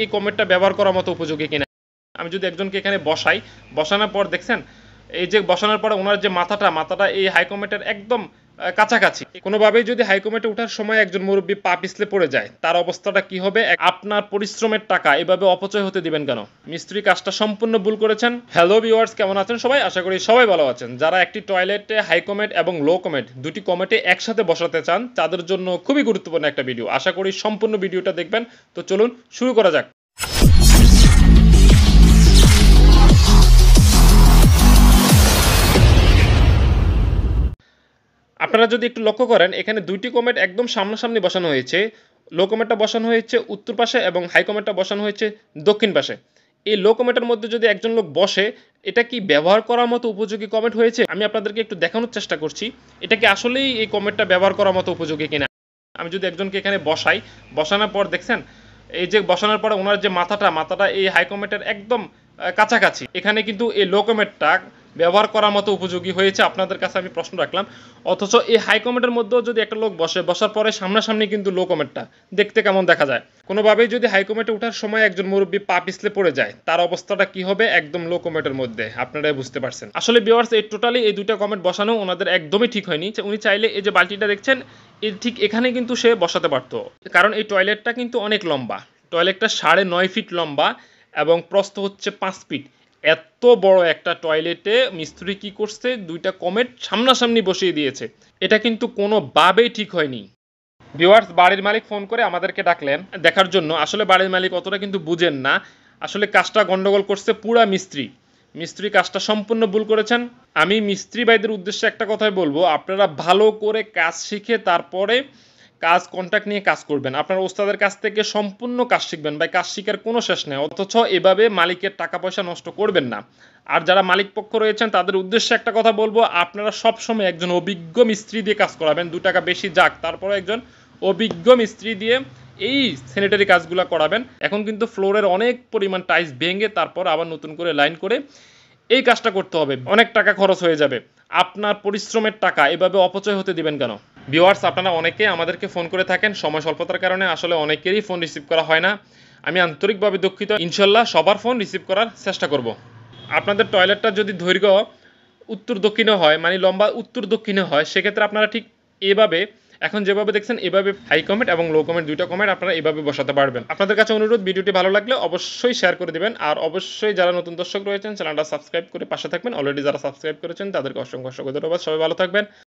এই কমেটটা ব্যবহার করার মতো উপযোগী কিনা আমি যদি একজনকে এখানে বসাই বসানোর পর দেখছেন এই যে বসানোর পরে ওনার যে মাথাটা মাথাটা এই হাই কমেটের একদম কাছাকাছি কোনোভাবেই যদি হাইকমেটে ওঠার সময় একজন মুরব্বী পা পিছলে পড়ে যায় তার অবস্থাটা কি হবে আপনার পরিশ্রমের টাকা এভাবে অপচয় হতে দিবেন কেন মিস্ত্রি কাজটা সম্পূর্ণ ভুল করেছেন হ্যালো ভিওয়ার্স কেমন আছেন সবাই আশা করি সবাই ভালো আছেন যারা একটি টয়লেটে হাইকমেট এবং লো কমেট দুটি কমেটে একসাথে বসাতে চান তাদের জন্য খুবই গুরুত্বপূর্ণ একটা ভিডিও আশা করি সম্পূর্ণ ভিডিওটা দেখবেন তো চলুন শুরু করা যাক আপনারা যদি একটু লক্ষ্য করেন এখানে দুইটি কমেট একদম সামনাসামনি বসানো হয়েছে লো কমেটটা বসানো হয়েছে উত্তর পাশে এবং হাই কমেটটা বসানো হয়েছে দক্ষিণ পাশে এই লো কমেটের মধ্যে যদি একজন লোক বসে এটা কি ব্যবহার করার মতো উপযোগী কমেন্ট হয়েছে আমি আপনাদেরকে একটু দেখানোর চেষ্টা করছি এটা কি আসলেই এই কমেন্টটা ব্যবহার করার মতো উপযোগী কিনা আমি যদি একজনকে এখানে বসাই বসানোর পর দেখছেন এই যে বসানোর পর ওনার যে মাথাটা মাথাটা এই হাই কমেটের একদম কাছাকাছি এখানে কিন্তু এই লো কমেটটা ব্যবহার করার মতো উপযোগী হয়েছে আপনাদের কাছে আমি প্রশ্ন রাখলাম অথচ এই হাই কমেন্টের মধ্যেও যদি একটা লোক বসে বসার পরে সামনাসামনি কিন্তু লো কমেন্টটা দেখতে কেমন দেখা যায় কোনোভাবেই যদি হাই কমেন্টে ওঠার সময় একজন মুরব্বী পা পিছলে পড়ে যায় তার অবস্থাটা কি হবে একদম লো কমেন্টের মধ্যে আপনারাই বুঝতে পারছেন আসলে বিওয়ার্স এই টোটালি এই দুইটা কমেন্ট বসানো ওনাদের একদমই ঠিক হয়নি উনি চাইলে এই যে বালতিটা দেখছেন এর ঠিক এখানে কিন্তু সে বসাতে পারত কারণ এই টয়লেটটা কিন্তু অনেক লম্বা টয়লেটটা সাড়ে নয় ফিট লম্বা এবং প্রস্থ হচ্ছে পাঁচ ফিট এত বড় একটা টয়লেটে মিস্ত্রি কি করছে দুইটা কমেট সামনাসামনি বসিয়ে দিয়েছে এটা কিন্তু কোনোভাবেই ঠিক হয়নি ভিওয়ার্স বাড়ির মালিক ফোন করে আমাদেরকে ডাকলেন দেখার জন্য আসলে বাড়ির মালিক অতটা কিন্তু বুঝেন না আসলে কাজটা গন্ডগোল করছে পুরা মিস্ত্রি মিস্ত্রি কাজটা সম্পূর্ণ ভুল করেছেন আমি মিস্ত্রি ভাইদের উদ্দেশ্যে একটা কথাই বলবো আপনারা ভালো করে কাজ শিখে তারপরে কাজ কন্ট্রাক্ট নিয়ে কাজ করবেন আপনার ওস্তাদের কাছ থেকে সম্পূর্ণ কাজ শিখবেন বা কাজ শিখার কোনো শেষ নেই অথচ এভাবে মালিকের টাকা পয়সা নষ্ট করবেন না আর যারা মালিক পক্ষ রয়েছেন তাদের উদ্দেশ্যে একটা কথা বলবো আপনারা সবসময় একজন অভিজ্ঞ মিস্ত্রি দিয়ে কাজ করাবেন দু টাকা বেশি যাক তারপরে একজন অভিজ্ঞ মিস্ত্রি দিয়ে এই স্যানিটারি কাজগুলো করাবেন এখন কিন্তু ফ্লোরের অনেক পরিমাণ টাইলস ভেঙে তারপর আবার নতুন করে লাইন করে এই কাজটা করতে হবে অনেক টাকা খরচ হয়ে যাবে আপনার পরিশ্রমের টাকা এভাবে অপচয় হতে দিবেন কেন ভিওয়ার্স আপনারা অনেকে আমাদেরকে ফোন করে থাকেন সময় স্বল্পতার কারণে আসলে অনেকেরই ফোন রিসিভ করা হয় না আমি আন্তরিকভাবে দুঃখিত ইনশাল্লাহ সবার ফোন রিসিভ করার চেষ্টা করব। আপনাদের টয়লেটটা যদি দৈর্ঘ্য উত্তর দক্ষিণে হয় মানে লম্বা উত্তর দক্ষিণে হয় সেক্ষেত্রে আপনারা ঠিক এভাবে এখন যেভাবে দেখছেন এভাবে হাই কমেন্ট এবং লো কমেন্ট দুইটা কমেন্ট আপনারা এভাবে বসাতে পারবেন আপনাদের কাছে অনুরোধ ভিডিওটি ভালো লাগলে অবশ্যই শেয়ার করে দিবেন আর অবশ্যই যারা নতুন দর্শক রয়েছেন চ্যানেলটা সাবস্ক্রাইব করে পাশে থাকবেন অলরেডি যারা সাবস্ক্রাইব করেছেন তাদেরকে অসংখ্য অসংখ্য ধন্যবাদ সবাই ভালো থাকবেন